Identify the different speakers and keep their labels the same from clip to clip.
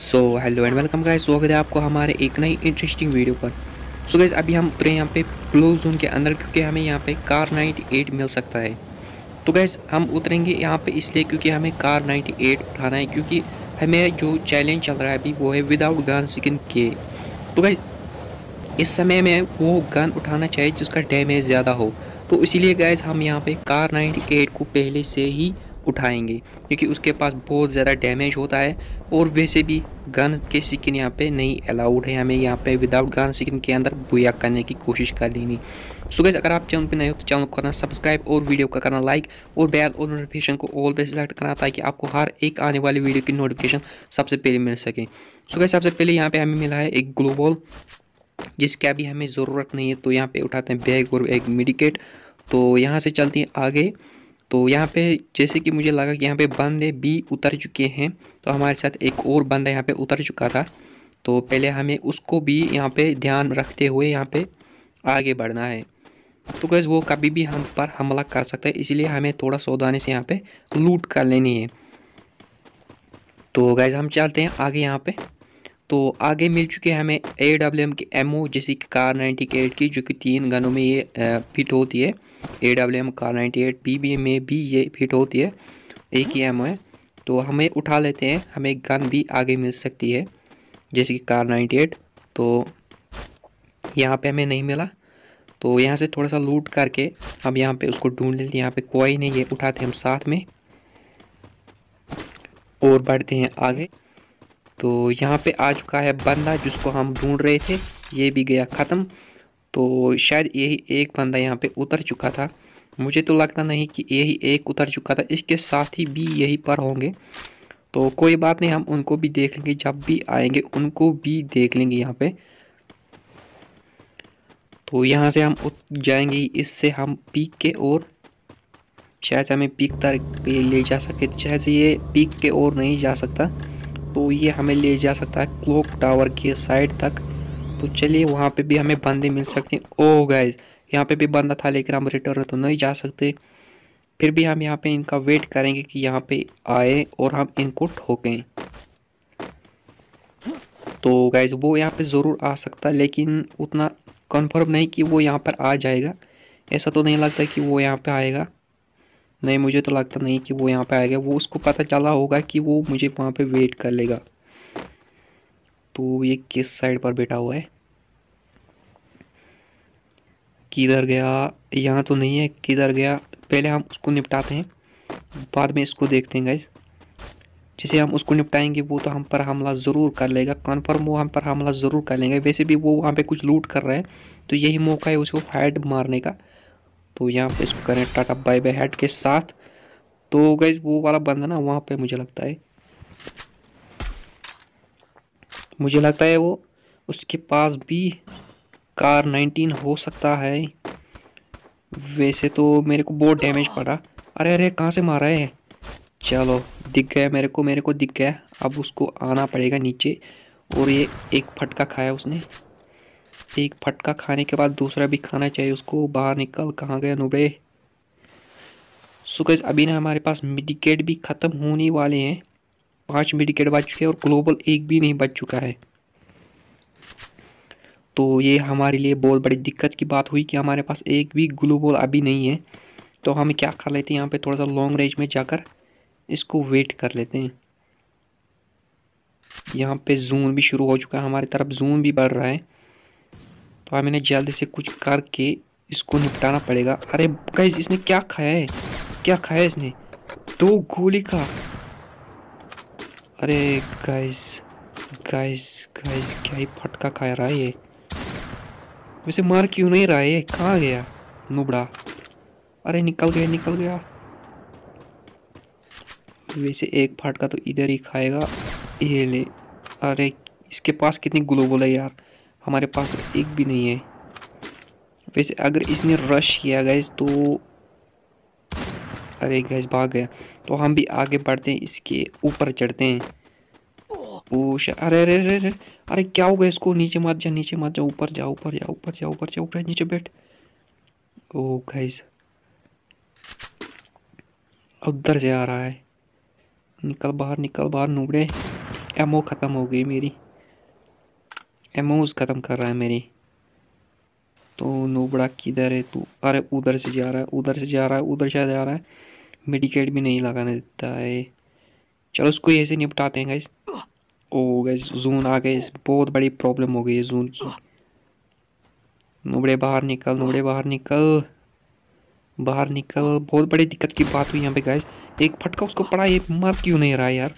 Speaker 1: So hello and welcome guys स्वागत है आपको हमारे एक नई इंटरेस्टिंग वीडियो पर सो so, गाइस अभी हम पूरे यहाँ पे ब्लू जोन के अंदर क्योंकि हमें यहाँ पे कार 98 मिल सकता है तो गाइस हम उतरेंगे यहाँ पे इसलिए क्योंकि हमें कार 98 उठाना है क्योंकि हमें जो चैलेंज चल रहा है अभी वो है विदाउट गन स्किन के तो गैस इस समय में वो गन उठाना चाहिए जिसका डैमेज ज़्यादा हो तो इसीलिए गैस हम यहाँ पे कार 98 को पहले से ही उठाएंगे क्योंकि उसके पास बहुत ज़्यादा डैमेज होता है और वैसे भी गन के स्किन यहाँ पे नहीं अलाउड है हमें यहाँ पे विदाउट गन स्किन के अंदर बुया करने की कोशिश कर लेनी सो गैस अगर आप चैनल पे नए हो तो चैनल को करना सब्सक्राइब और वीडियो का करना लाइक और बेल और नोटिफिकेशन को ऑल पे सिलेक्ट करना ताकि आपको हर एक आने वाली वीडियो की नोटिफिकेशन सबसे पहले मिल सके सो गैस सबसे पहले यहाँ पर हमें मिला है एक ग्लोबॉल जिसकी अभी हमें ज़रूरत नहीं है तो यहाँ पर उठाते हैं बैग और एक मेडिकेट तो यहाँ से चलती हैं आगे तो यहाँ पे जैसे कि मुझे लगा कि यहाँ पे बंदे भी उतर चुके हैं तो हमारे साथ एक और बंदा यहाँ पे उतर चुका था तो पहले हमें उसको भी यहाँ पे ध्यान रखते हुए यहाँ पे आगे बढ़ना है तो गैस वो कभी भी हम पर हमला कर सकता है इसलिए हमें थोड़ा सावधानी से यहाँ पे लूट कर लेनी है तो गैज़ हम चलते हैं आगे यहाँ पे तो आगे मिल चुके हैं हमें ए डब्ल्यू एम की एम ओ जैसे कि कार नाइन्टी एट की जो कि तीन गनों में ये फिट होती है A W M car ninety eight P B में भी ये फिट होती है एक ही एम है तो हमें उठा लेते हैं हमें गन भी आगे मिल सकती है जैसे कि कार नाइन्टी एट तो यहाँ पे हमें नहीं मिला तो यहाँ से थोड़ा सा लूट करके हम यहाँ पे उसको ढूंढ लेते हैं यहाँ पे कोई नहीं है उठाते हम साथ में और बढ़ते हैं आगे तो यहाँ पे आ चुका है बंदा जिसको हम ढूंढ रहे थे ये भी गया ख़त्म तो शायद यही एक बंदा यहाँ पे उतर चुका था मुझे तो लगता नहीं कि यही एक उतर चुका था इसके साथ ही भी यही पर होंगे तो कोई बात नहीं हम उनको भी देख लेंगे जब भी आएंगे उनको भी देख लेंगे यहाँ पे तो यहाँ से हम उत जाएंगे इससे हम पीक के ओर शायद हमें पीक तक ले जा सके शायद ये पीक के ओर नहीं जा सकता तो ये हमें ले जा सकता है क्लॉक टावर के साइड तक तो चलिए वहाँ पे भी हमें बंदे मिल सकते हैं ओ गाइज यहाँ पे भी बंदा था लेकिन हम रिटर्न तो नहीं जा सकते फिर भी हम यहाँ पे इनका वेट करेंगे कि यहाँ पे आए और हम इनको ठोकें तो गाइज वो यहाँ पे ज़रूर आ सकता है लेकिन उतना कन्फर्म नहीं कि वो यहाँ पर आ जाएगा ऐसा तो नहीं लगता कि वो यहाँ पर आएगा नहीं मुझे तो लगता नहीं कि वो यहाँ पे आएगा वो उसको पता चला होगा कि वो मुझे वहाँ पे वेट कर लेगा तो ये किस साइड पर बैठा हुआ है किधर गया यहाँ तो नहीं है किधर गया पहले हम उसको निपटाते हैं बाद में इसको देखते हैं गाइज जिसे हम उसको निपटाएंगे वो तो हम पर हमला ज़रूर कर लेगा कन्फर्म वो हम पर हमला ज़रूर कर लेंगे वैसे भी वो वहाँ पे कुछ लूट कर रहे हैं तो यही मौका है उसको हेड मारने का तो यहाँ पे इसको करें टाटा बाय बाय हेड के साथ तो गैस वो वाला बंदा ना वहाँ पर मुझे लगता है मुझे लगता है वो उसके पास भी कार 19 हो सकता है वैसे तो मेरे को बहुत डैमेज पड़ा अरे अरे कहाँ से मारा है चलो दिख गया मेरे को मेरे को दिख गया अब उसको आना पड़ेगा नीचे और ये एक फटका खाया उसने एक फटका खाने के बाद दूसरा भी खाना चाहिए उसको बाहर निकल कहाँ गया नुबे सो अभी ना हमारे पास मेडिकेट भी ख़त्म होने वाले हैं पांच मेडिकेट बच चुके हैं और ग्लोबल एक भी नहीं बच चुका है तो ये हमारे लिए बहुत बड़ी दिक्कत की बात हुई कि हमारे पास एक भी ग्लू बॉल अभी नहीं है तो हम क्या कर लेते हैं यहाँ पे थोड़ा सा लॉन्ग रेंज में जाकर इसको वेट कर लेते हैं यहाँ पे जून भी शुरू हो चुका है हमारी तरफ जून भी बढ़ रहा है तो हमें जल्दी से कुछ करके इसको निपटाना पड़ेगा अरे गैस इसने क्या खाया है क्या खाया इसने दो गोली का अरे गैस गैस गैस क्या ही फटका खाया रहा है ये वैसे मार क्यों नहीं रहा है कहाँ गया नुबड़ा अरे निकल गया निकल गया वैसे एक फाटका तो इधर ही खाएगा ये ले अरे इसके पास कितनी ग्लोबल है यार हमारे पास तो एक भी नहीं है वैसे अगर इसने रश किया गैस तो अरे गैस भाग गया तो हम भी आगे बढ़ते हैं इसके ऊपर चढ़ते हैं ओ अरे अरे अरे अरे अरे क्या होगा इसको नीचे मत जा नीचे मत जा ऊपर जा ऊपर जा ऊपर जा ऊपर जा ऊपर नीचे बैठ ओ गाइस उधर से आ रहा है निकल बाहर निकल बाहर नूबड़े एमओ ख़त्म हो गई मेरी एमओज ख़त्म कर रहा है मेरी तो नूबड़ा किधर है तू अरे उधर से जा रहा है उधर से जा रहा है उधर से जा रहा है मेडिकेट भी नहीं लगाने देता है चलो उसको ऐसे निपटाते हैं गाइस ओ गए जून आ गए बहुत बड़ी प्रॉब्लम हो गई है जून की नुबड़े बाहर निकल नुबड़े बाहर निकल बाहर निकल बहुत बड़ी दिक्कत की बात हुई यहाँ पे गाइस एक फटका उसको पड़ा ये मर क्यों नहीं रहा यार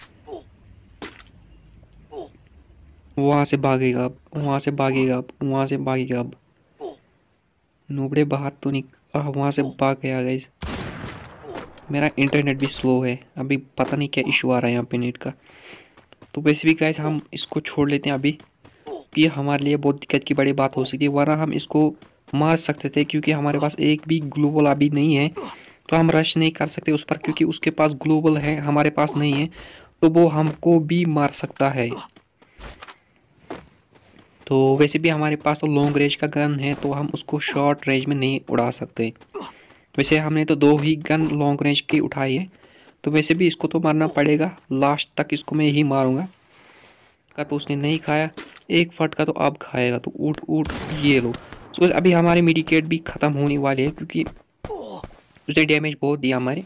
Speaker 1: वहाँ से भागेगा अब वहाँ से भागेगा अब वहाँ से भागेगा अब नुबड़े बाहर तो निकल वहाँ से भाग गया गाइस मेरा इंटरनेट भी स्लो है अभी पता नहीं क्या इशू आ रहा है यहाँ पे नेट का तो वैसे भी गाइस हम इसको छोड़ लेते हैं अभी कि हमारे लिए बहुत दिक्कत की बड़ी बात हो सकती है वरना हम इसको मार सकते थे क्योंकि हमारे पास एक भी ग्लोबल अभी नहीं है तो हम रश नहीं कर सकते उस पर क्योंकि उसके पास ग्लोबल है हमारे पास नहीं है तो वो हमको भी मार सकता है तो वैसे भी हमारे पास तो लॉन्ग रेंज का गन है तो हम उसको शॉर्ट रेंज में नहीं उड़ा सकते वैसे हमने तो दो ही गन लॉन्ग रेंज की उठाई है तो वैसे भी इसको तो मारना पड़ेगा लास्ट तक इसको मैं यही मारूंगा का तो उसने नहीं खाया एक फट का तो अब खाएगा तो उठ उठ ये लो सो अभी हमारे मेडिकेट भी ख़त्म होने वाले हैं क्योंकि उसने डैमेज बहुत दिया हमारे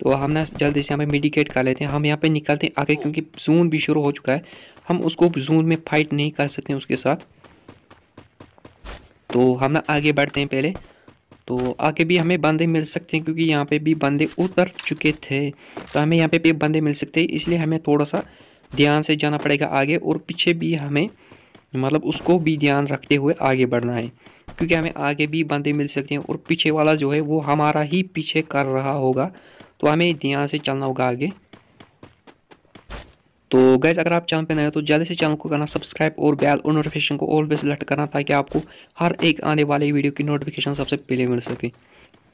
Speaker 1: तो हम ना जल्दी से यहाँ मेडिकेट कर लेते हैं हम यहाँ पे निकलते हैं आगे क्योंकि जून भी शुरू हो चुका है हम उसको जून में फाइट नहीं कर सकते उसके साथ तो हम ना आगे बढ़ते हैं पहले तो आगे भी हमें बंदे मिल सकते हैं क्योंकि यहाँ पे भी बंदे उतर चुके थे तो हमें यहाँ पे भी बंदे मिल सकते हैं इसलिए हमें थोड़ा सा ध्यान से जाना पड़ेगा आगे और पीछे भी हमें मतलब उसको भी ध्यान रखते हुए आगे बढ़ना है क्योंकि हमें आगे भी बंदे मिल सकते हैं और पीछे वाला जो है वो हमारा ही पीछे कर रहा होगा तो हमें ध्यान से चलना होगा आगे तो गैस अगर आप चैनल पर नए हो तो जल्दी से चैनल को करना सब्सक्राइब और बेल और नोटिफिकेशन को ऑलवेज सेलेक्ट करना ताकि आपको हर एक आने वाली वीडियो की नोटिफिकेशन सबसे पहले मिल सके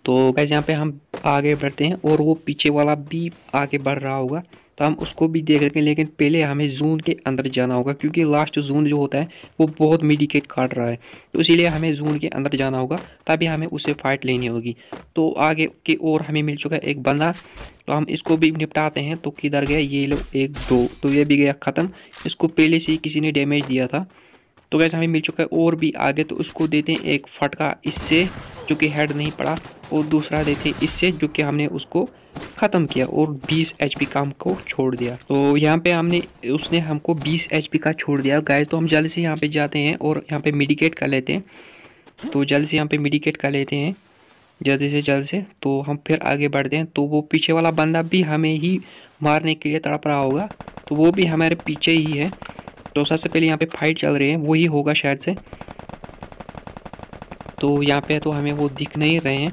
Speaker 1: तो कैसे यहाँ पे हम आगे बढ़ते हैं और वो पीछे वाला भी आगे बढ़ रहा होगा तो हम उसको भी देख हैं लेकिन पहले हमें जून के अंदर जाना होगा क्योंकि लास्ट जून जो होता है वो बहुत मेडिकेट काट रहा है तो इसीलिए हमें जून के अंदर जाना होगा तभी हमें उसे फाइट लेनी होगी तो आगे की ओर हमें मिल चुका है एक बंदा तो हम इसको भी निपटाते हैं तो किधर गया ये लोग एक दो तो ये भी गया ख़त्म इसको पहले से ही किसी ने डैमेज दिया था तो गैस हमें मिल चुका है और भी आगे तो उसको देते हैं एक फटका इससे जो कि हेड नहीं पड़ा और दूसरा देते हैं इससे जो कि हमने उसको ख़त्म किया और 20 एच काम को छोड़ दिया तो यहाँ पे हमने उसने हमको 20 एच का छोड़ दिया गैस तो हम जल्द से यहाँ पे जाते हैं और यहाँ पे मेडिकेट कर लेते हैं तो जल्द से यहाँ पे मेडिकेट कर लेते हैं जल्दी से जल्द से तो हम फिर आगे बढ़ते हैं तो वो पीछे वाला बंदा भी हमें ही मारने के लिए तड़प रहा होगा तो वो भी हमारे पीछे ही है तो सबसे पहले यहाँ पे फाइट चल रही है वो ही होगा शायद से तो यहाँ पे तो हमें वो दिख नहीं रहे हैं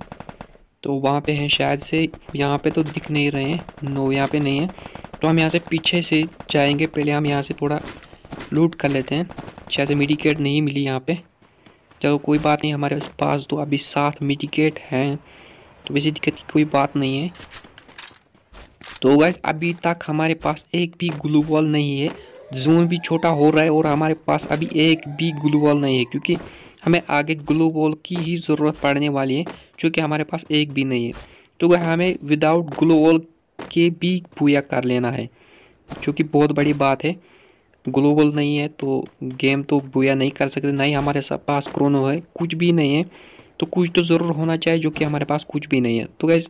Speaker 1: तो वहाँ पे हैं शायद से यहाँ पे तो दिख नहीं रहे हैं नो यहाँ पे नहीं है तो हम यहाँ से पीछे से जाएंगे पहले हम यहाँ से थोड़ा लूट कर लेते हैं शायद से मेडिकेट नहीं मिली यहाँ पे चलो कोई बात नहीं हमारे पास तो अभी सात मेडिकेट हैं तो वैसे दिक्कत की कोई बात नहीं है तो गैस अभी तक हमारे पास एक भी ग्लू बॉल नहीं है जून भी छोटा हो रहा है और हमारे पास अभी एक भी ग्लू नहीं है क्योंकि हमें आगे ग्लू की ही ज़रूरत पड़ने वाली है क्योंकि हमारे पास एक भी नहीं है तो हमें विदाउट ग्लू के भी पूया कर लेना है चूँकि बहुत बड़ी बात है ग्लोबल नहीं है तो गेम तो बुया नहीं कर सकते नहीं हमारे पास क्रोनो है कुछ भी नहीं है तो कुछ तो ज़रूर होना चाहिए जो कि हमारे पास कुछ भी नहीं है तो गैस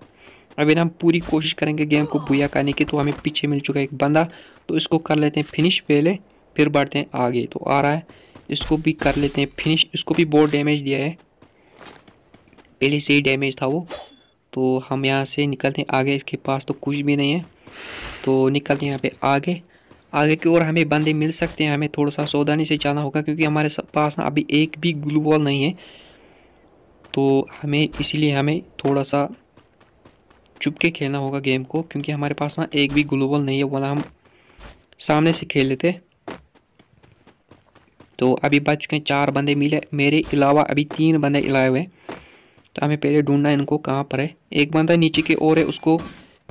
Speaker 1: अभी हम पूरी कोशिश करेंगे गेम को हाँ। बुया करने की तो हमें पीछे मिल चुका है एक बंदा तो इसको कर लेते हैं फिनिश पहले फिर बढ़ते हैं आगे तो आ रहा है इसको भी कर लेते हैं फिनिश इसको भी बहुत डैमेज दिया है पहले से ही डैमेज था वो तो हम यहाँ से निकलते हैं आगे इसके पास तो कुछ भी नहीं है तो निकलते हैं यहाँ पे आगे आगे की ओर हमें बंदे मिल सकते हैं हमें थोड़ा सा सावधानी से जाना होगा क्योंकि हमारे पास ना अभी एक भी ग्लू बॉल नहीं है तो हमें इसीलिए हमें थोड़ा सा चुप के खेलना होगा गेम को क्योंकि हमारे पास ना एक भी ग्लोबल नहीं है वाला हम सामने से खेल लेते तो अभी बच चुके हैं चार बंदे मिले मेरे अलावा अभी तीन बंदे लाए हुए तो हमें पहले ढूंढना है इनको कहाँ पर है एक बंदा नीचे की ओर है उसको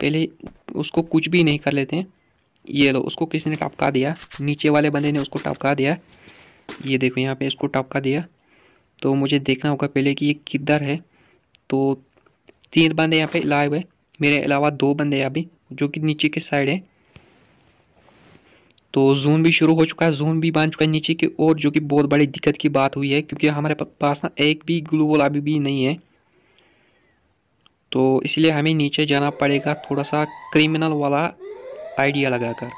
Speaker 1: पहले उसको कुछ भी नहीं कर लेते हैं ये लो उसको किसी ने टपका दिया नीचे वाले बंदे ने उसको टपका दिया ये देखो यहाँ पे इसको टपका दिया तो मुझे देखना होगा पहले कि ये किधर है तो तीन बंदे यहाँ पे लाए हुए मेरे अलावा दो बंदे हैं अभी जो कि नीचे के साइड है तो जून भी शुरू हो चुका है जून भी बन चुका है नीचे की और जो कि बहुत बड़ी दिक्कत की बात हुई है क्योंकि हमारे पास ना एक भी ग्लू वॉल अभी भी नहीं है तो इसलिए हमें नीचे जाना पड़ेगा थोड़ा सा क्रिमिनल वाला आइडिया लगाकर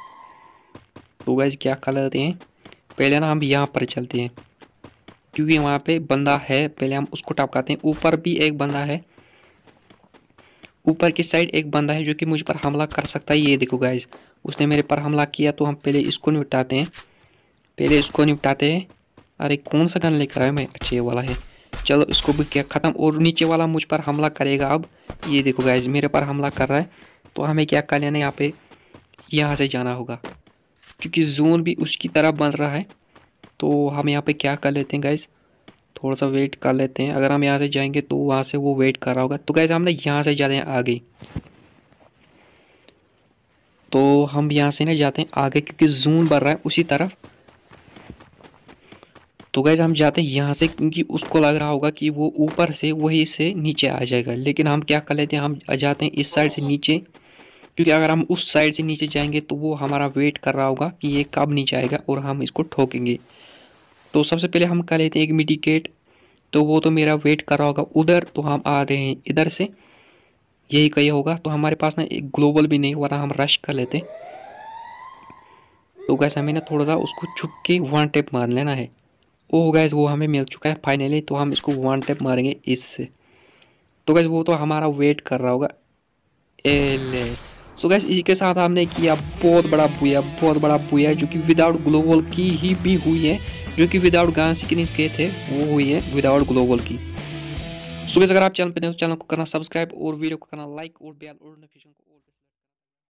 Speaker 1: तो वैस क्या कर लेते हैं पहले ना हम यहाँ पर चलते हैं क्योंकि वहाँ पे बंदा है पहले हम उसको टपकाते हैं ऊपर भी एक बंदा है ऊपर की साइड एक बंदा है जो कि मुझ पर हमला कर सकता है ये देखो गाइज उसने मेरे पर हमला किया तो हम पहले इसको निपटाते हैं पहले इसको निपटाते हैं अरे कौन सा गन लेकर आया मैं अच्छा ये वाला है चलो इसको भी क्या ख़त्म और नीचे वाला मुझ पर हमला करेगा अब ये देखो गाइज मेरे पर हमला कर रहा है तो हमें क्या कर लेना यहाँ पे यहाँ से जाना होगा क्योंकि जोन भी उसकी तरह बन रहा है तो हम यहाँ पे क्या कर लेते हैं गाइज थोड़ा सा वेट कर लेते हैं अगर हम यहाँ से जाएंगे तो वहाँ से वो वेट कर रहा होगा तो कैसे हमने यहाँ से जाते हैं आगे तो हम यहाँ से ना जाते हैं आगे क्योंकि जून बढ़ रहा है उसी तरफ तो कैसे हम जाते हैं यहाँ से क्योंकि उसको लग रहा होगा कि वो ऊपर से वही से नीचे आ जाएगा लेकिन हम क्या कर लेते हैं हम जाते हैं इस साइड से नीचे क्योंकि अगर हम उस साइड से नीचे जाएंगे तो वो हमारा वेट कर रहा होगा कि ये कब नीचे आएगा और हम इसको ठोकेंगे तो सबसे पहले हम कर लेते हैं एक मिडिकेट तो वो तो मेरा वेट कर रहा होगा उधर तो हम आ रहे हैं इधर से यही कही होगा तो हमारे पास ना एक ग्लोबल भी नहीं हुआ था हम रश कर लेते तो गैस हमें ना थोड़ा सा उसको छुप के वन टेप मार लेना है ओ गैस वो हमें मिल चुका है फाइनली तो हम इसको वन टेप मारेंगे इससे तो गैस वो तो हमारा वेट कर रहा होगा ए ले सो गैस इसी के साथ हमने किया बहुत बड़ा बुया बहुत बड़ा बुया जो कि विदाउट ग्लोबल की ही भी हुई है जो कि विदाउट गाना सीखने के थे वो हुई है विदाउट ग्लोबल की सुबह अगर आप चैनल पर चैनल को करना सब्सक्राइब और वीडियो को करना लाइक और बेल और नोटिफिकेशन को